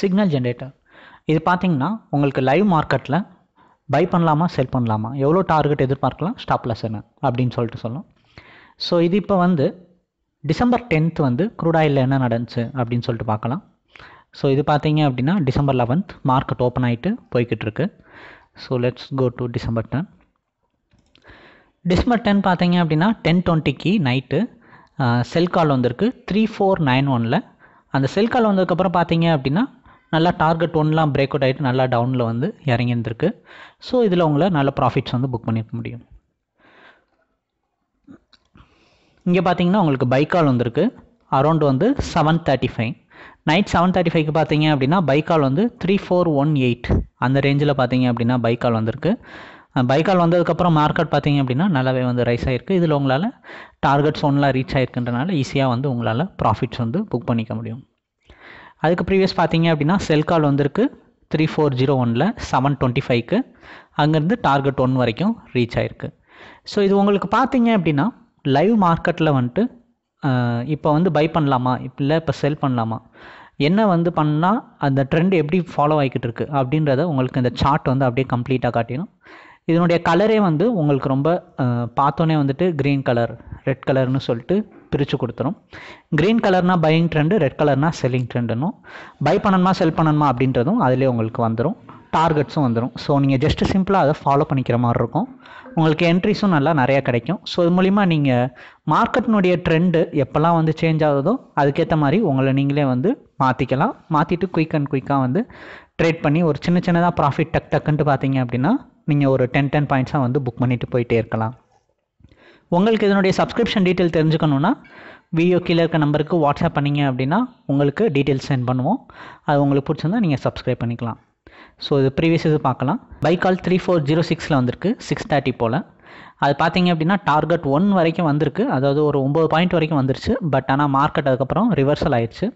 signal generator இது பார்த்தீங்கன்னா உங்களுக்கு லைவ் மார்க்கெட்டில் பை பண்ணலாமா செல் பண்ணலாமா எவ்வளோ டார்கெட் எதிர்பார்க்கலாம் ஸ்டாப்லஸ் என்ன அப்படின்னு சொல்லிட்டு சொல்லும் ஸோ இது இப்போ வந்து டிசம்பர் டென்த் வந்து குரூடாயில் என்ன நடந்துச்சு அப்படின்னு சொல்லிட்டு பார்க்கலாம் ஸோ இது பார்த்தீங்க அப்படின்னா டிசம்பர் லெவன்த் மார்க்கெட் ஓப்பன் ஆகிட்டு போய்கிட்டு இருக்கு so let's go to December ten December ten பார்த்தீங்க அப்படின்னா டென் டுவெண்ட்டிக்கு நைட்டு செல் கால் வந்திருக்கு த்ரீ ஃபோர் நைன் ஒனில் அந்த செல் கால் வந்ததுக்கப்புறம் பார்த்தீங்க அப்படின்னா நல்லா டார்கெட் ஒன்லாம் பிரேக் அவுட் ஆகிட்டு நல்லா டவுனில் வந்து இறங்கி ஸோ இதில் உங்களை நல்ல ப்ராஃபிட்ஸ் வந்து புக் பண்ணியிருக்க முடியும் இங்கே பார்த்தீங்கன்னா உங்களுக்கு பைக்கால் வந்திருக்கு அரௌண்ட் வந்து seven thirty five night seven thirty ஃபைவ்க்கு பார்த்தீங்க அப்படின்னா பைக்கால் வந்து த்ரீ ஃபோர் ஒன் எயிட் அந்த ரேஞ்சில் பார்த்தீங்க அப்படின்னா பைக்கால் வந்திருக்கு பைக்கால் வந்ததுக்கப்புறம் மார்க்கெட் பார்த்தீங்க அப்படின்னா நல்லாவே வந்து ரைஸ் ஆகிருக்கு இதில் உங்களால் டார்கெட்ஸ் ஒன்லாம் ரீச் ஆகிருக்குன்றனால ஈஸியாக வந்து உங்களால் ப்ராஃபிட்ஸ் வந்து புக் பண்ணிக்க முடியும் அதுக்கு ப்ரீவியஸ் பார்த்தீங்க அப்படின்னா செல் கால் வந்திருக்கு த்ரீ ஃபோர் ஜீரோ ஒனில் செவன் டுவெண்ட்டி ஃபைவ்க்கு அங்கேருந்து டார்கெட் ஒன் வரைக்கும் ரீச் ஆயிருக்கு ஸோ இது உங்களுக்கு பார்த்தீங்க அப்படின்னா லைவ் மார்க்கெட்டில் வந்துட்டு இப்போ வந்து பை பண்ணலாமா இல்லை இப்போ செல் பண்ணலாமா என்ன வந்து பண்ணால் அந்த ட்ரெண்ட் எப்படி ஃபாலோ ஆகிக்கிட்டு இருக்குது அப்படின்றத உங்களுக்கு இந்த சார்ட் வந்து அப்படியே கம்ப்ளீட்டாக காட்டிடும் இதனுடைய கலரே வந்து உங்களுக்கு ரொம்ப பார்த்தோன்னே வந்துட்டு க்ரீன் கலர் ரெட் கலர்னு சொல்லிட்டு பிரித்து கொடுத்துரும் க்ரீன் கலர்னால் பையிங் ட்ரெண்டு ரெட் கலர்னால் செல்லிங் ட்ரெண்டுனும் பை பண்ணணுமா செல் பண்ணணுமா அப்படின்றதும் அதிலே உங்களுக்கு வந்துடும் டார்கெட்ஸும் வந்துடும் ஸோ நீங்கள் ஜஸ்ட்டு சிம்பிளாக அதை ஃபாலோ பண்ணிக்கிற மாதிரி இருக்கும் உங்களுக்கு என்ட்ரிஸும் நல்லா நிறையா கிடைக்கும் ஸோ இது மூலிமா நீங்கள் மார்க்கெட்டினுடைய ட்ரெண்டு எப்போல்லாம் வந்து சேஞ்ச் ஆகுதோ அதுக்கேற்ற மாதிரி உங்களை நீங்களே வந்து மாற்றிக்கலாம் மாற்றிட்டு குயிக் அண்ட் குயிக்காக வந்து ட்ரேட் பண்ணி ஒரு சின்ன சின்னதாக ப்ராஃபிட் டக் டக்குன்ட்டு பார்த்தீங்க அப்படின்னா நீங்கள் ஒரு டென் டென் பாயிண்ட்ஸாக வந்து புக் பண்ணிவிட்டு போயிட்டே இருக்கலாம் உங்களுக்கு இதனுடைய சப்ஸ்கிரிப்ஷன் டீட்டெயில் தெரிஞ்சுக்கணுன்னா வீடியோ கீழே இருக்க நம்பருக்கு வாட்ஸ்அப் பண்ணிங்க அப்படின்னா உங்களுக்கு டீட்டெயில்ஸ் சென்ட் பண்ணுவோம் அது உங்களுக்கு பிடிச்சிருந்தா நீங்கள் சப்ஸ்கிரைப் பண்ணிக்கலாம் ஸோ இது ப்ரீவியஸ் இது பார்க்கலாம் பைக்கால் த்ரீ ஃபோர் ஜீரோ சிக்ஸில் வந்திருக்கு சிக்ஸ் தேர்ட்டி போல் அது பார்த்தீங்க அப்படின்னா டார்கெட் ஒன் வரைக்கும் வந்திருக்கு அதாவது ஒரு ஒம்பது பாயிண்ட் வரைக்கும் வந்துருச்சு பட் ஆனால் மார்க்கெட் அதுக்கப்புறம் ரிவர்சல் ஆயிடுச்சு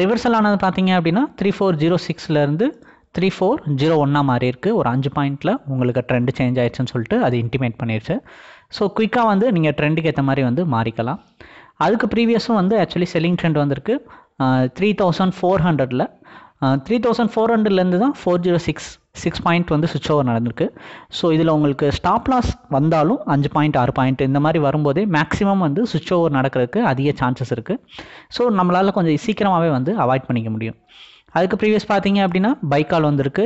ரிவர்சல் ஆனது பார்த்தீங்க அப்படின்னா த்ரீ ஃபோர் ஜீரோ சிக்ஸ்லேருந்து த்ரீ ஃபோர் ஜீரோ ஒன்னாக மாறி இருக்குது ஒரு அஞ்சு பாயிண்ட்டில் உங்களுக்கு ட்ரெண்டு சேஞ்ச் ஆயிடுச்சுன்னு சொல்லிட்டு அது இன்டிமேட் பண்ணிடுச்சு ஸோ குயிக்காக வந்து நீங்கள் ட்ரெண்டுக்கு ஏற்ற மாதிரி வந்து மாறிக்கலாம் அதுக்கு ப்ரீவியஸும் வந்து ஆக்சுவலி செல்லிங் ட்ரெண்ட் வந்திருக்கு த்ரீ தௌசண்ட் ஃபோர் ஹண்ட்ரடில் த்ரீ தௌசண்ட் ஃபோர் ஹண்ட்ரட்லேருந்து தான் four zero six six point வந்து சுவிட்ச் ஓவர் நடந்திருக்கு ஸோ இதில் உங்களுக்கு ஸ்டாப் லாஸ் வந்தாலும் அஞ்சு பாயிண்ட் ஆறு பாயிண்ட் இந்த மாதிரி வரும்போதே மேக்ஸிமம் வந்து சுவிட்ச் ஓவர் நடக்கிறதுக்கு அதிக சான்சஸ் இருக்குது ஸோ நம்மளால் கொஞ்சம் சீக்கிரமாகவே வந்து அவாய்ட் பண்ணிக்க முடியும் அதுக்கு ப்ரீவியஸ் பார்த்தீங்க அப்படின்னா பைக்கால் வந்திருக்கு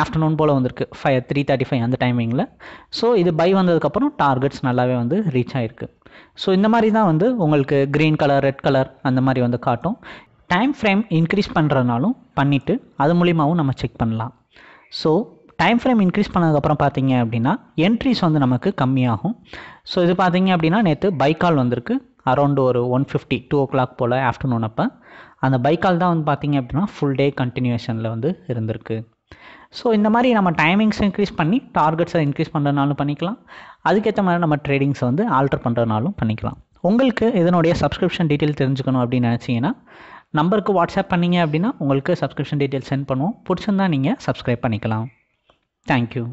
ஆஃப்டர்நூன் போல் வந்திருக்கு ஃபைவ் த்ரீ தேர்ட்டி ஃபைவ் அந்த டைமிங்கில் ஸோ இது பை வந்ததுக்கப்புறம் டார்கெட்ஸ் நல்லாவே வந்து ரீச் ஆகிருக்கு ஸோ இந்த மாதிரி தான் வந்து உங்களுக்கு க்ரீன் கலர் ரெட் கலர் அந்த மாதிரி வந்து காட்டும் டைம் ஃப்ரேம் இன்க்ரீஸ் பண்ணுறதுனாலும் பண்ணிவிட்டு அது மூலிமாவும் நம்ம செக் பண்ணலாம் ஸோ டைம் ஃப்ரேம் இன்க்ரீஸ் பண்ணதுக்கப்புறம் பார்த்தீங்க அப்படின்னா என்ட்ரிஸ் வந்து நமக்கு கம்மியாகும் ஸோ இது பார்த்தீங்க அப்படின்னா நேற்று பைக்கால் வந்திருக்கு அரௌண்ட் ஒரு one fifty two o'clock போல் ஆஃப்டர்நூன் அப்போ அந்த பைக்கால் தான் வந்து பார்த்திங்க அப்படின்னா ஃபுல் டே கண்டினியூஷனில் வந்து இருந்திருக்கு ஸோ இந்த மாதிரி நம்ம டைமிங்ஸ் இன்க்ரீஸ் பண்ணி டார்கெட்ஸை இன்க்ரீஸ் பண்ணுறதுனாலும் பண்ணிக்கலாம் அதுக்கேற்ற மாதிரி நம்ம ட்ரேடிங்ஸை வந்து ஆல்டர் பண்ணுறதுனாலும் பண்ணிக்கலாம் உங்களுக்கு இதனுடைய சப்ஸ்கிரிப்ஷன் டீட்டெயில் தெரிஞ்சுக்கணும் அப்படின்னு நினச்சிங்கன்னா நம்பருக்கு வாட்ஸ்அப் பண்ணிங்க அப்படின்னா உங்களுக்கு சப்ஸ்கிரிப்ஷன் டீட்டெயில் சென்ட் பண்ணுவோம் பிடிச்சிருந்தா நீங்கள் சப்ஸ்கிரைப் பண்ணிக்கலாம் தேங்க்யூ